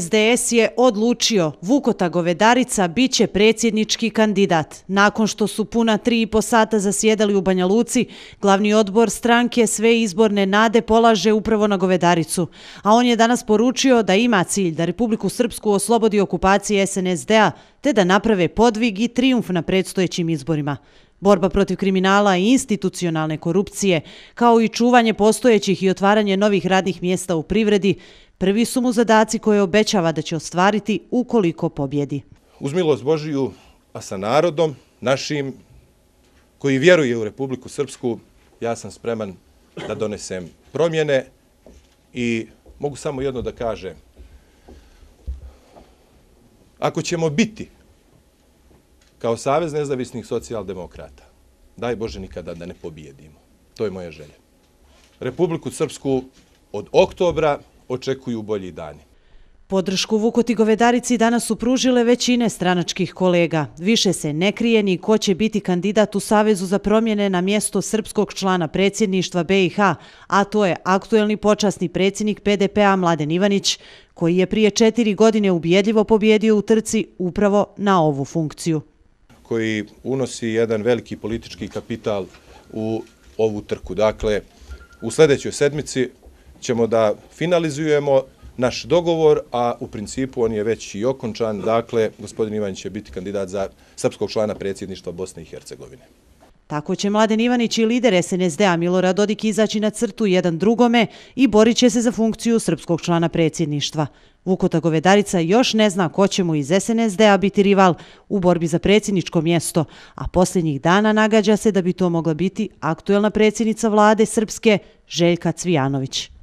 SDS je odlučio Vukota Govedarica bit će predsjednički kandidat. Nakon što su puna tri i po sata zasjedali u Banja Luci, glavni odbor stranke sve izborne nade polaže upravo na Govedaricu. A on je danas poručio da ima cilj da Republiku Srpsku oslobodi okupacije SNSD-a te da naprave podvig i trijumf na predstojećim izborima. Borba protiv kriminala i institucionalne korupcije, kao i čuvanje postojećih i otvaranje novih radnih mjesta u privredi, prvi su mu zadaci koje obećava da će ostvariti ukoliko pobjedi. Uz milost Božiju, a sa narodom, našim, koji vjeruje u Republiku Srpsku, ja sam spreman da donesem promjene i mogu samo jedno da kažem. Ako ćemo biti kao Savez nezavisnih socijaldemokrata, daj Bože nikada da ne pobijedimo. To je moja želja. Republiku Srpsku od oktobra očekuju bolji dani. Podršku Vukotigove Darici danas su pružile većine stranačkih kolega. Više se ne krije ni ko će biti kandidat u Savezu za promjene na mjesto srpskog člana predsjedništva BiH, a to je aktuelni počasni predsjednik PDP-a Mladen Ivanić, koji je prije četiri godine ubijedljivo pobjedio u trci upravo na ovu funkciju koji unosi jedan veliki politički kapital u ovu trku. Dakle, u sledećoj sedmici ćemo da finalizujemo naš dogovor, a u principu on je već i okončan. Dakle, gospodin Ivanić će biti kandidat za srpskog člana predsjedništva Bosne i Hercegovine. Tako će Mladen Ivanić i lider SNSD-a Milorad Dodik izaći na crtu jedan drugome i borit će se za funkciju srpskog člana predsjedništva. Vukota Govedarica još ne zna ko će mu iz SNSD-a biti rival u borbi za predsjedničko mjesto, a posljednjih dana nagađa se da bi to mogla biti aktuelna predsjednica vlade Srpske Željka Cvijanović.